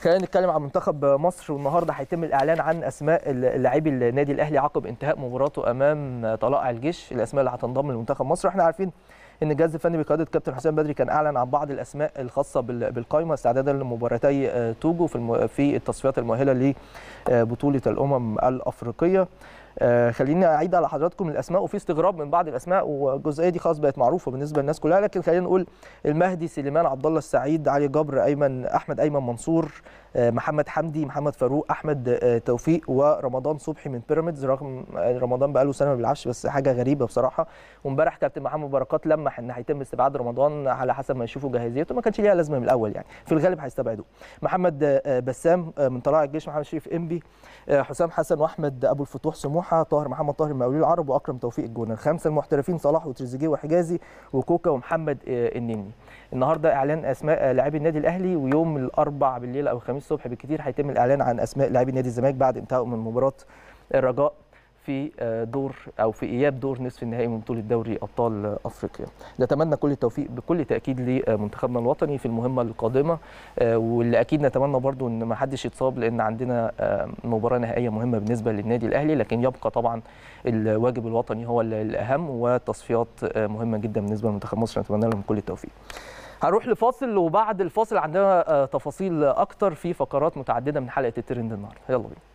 خلينا نتكلم عن منتخب مصر والنهارده هيتم الاعلان عن اسماء لاعبي النادي الاهلي عقب انتهاء مباراته امام طلائع الجيش الاسماء اللي هتنضم لمنتخب مصر احنا عارفين ان الجهاز الفني بقياده كابتن حسام بدري كان اعلن عن بعض الاسماء الخاصه بالقائمه استعدادا لمباراتي آه، توجو في في التصفيات المؤهله لبطوله الامم الافريقيه آه، خليني اعيد على حضراتكم الاسماء وفي استغراب من بعض الاسماء والجزئيه دي خلاص بقت معروفه بالنسبه للناس كلها لكن خلينا نقول المهدي سليمان عبد الله السعيد علي جبر ايمن احمد ايمن منصور محمد حمدي محمد فاروق احمد آه، توفيق ورمضان صبحي من بيراميدز رغم رمضان بقاله سنه ما بيلعبش بس حاجه غريبه بصراحه وامبارح كابتن محمد بركات لمح ان هيتم استبعاد رمضان على حسب ما يشوفوا جاهزيته ما كانش ليها لازمه من الاول يعني في الغالب هيستبعدوه محمد آه، بسام آه، من طلائع الجيش محمد شريف انبي حسام حسن واحمد ابو الفتوح سموحه طاهر محمد طاهر المقاولين العرب واكرم توفيق الجونه الخمسه المحترفين صلاح وتريزيجيه وحجازي وكوكا ومحمد النني النهارده اعلان اسماء لاعبي النادي الاهلي ويوم الاربع بالليل او الخميس الصبح بالكثير هيتم الاعلان عن اسماء لاعبي نادي الزمالك بعد انتهاء من مباراه الرجاء في آه، دور او في اياب دور نصف النهائي من بطوله دوري ابطال افريقيا. نتمنى كل التوفيق بكل تاكيد لمنتخبنا الوطني في المهمه القادمه آه، واللي اكيد نتمنى برضو ان ما حدش يتصاب لان عندنا آه، مباراه نهائيه مهمه بالنسبه للنادي الاهلي لكن يبقى طبعا الواجب الوطني هو الاهم والتصفيات مهمه جدا بالنسبه لمنتخب مصر نتمنى لهم كل التوفيق. هروح لفاصل وبعد الفاصل عندنا آه، تفاصيل اكتر في فقرات متعدده من حلقه الترند النهارده يلا بينا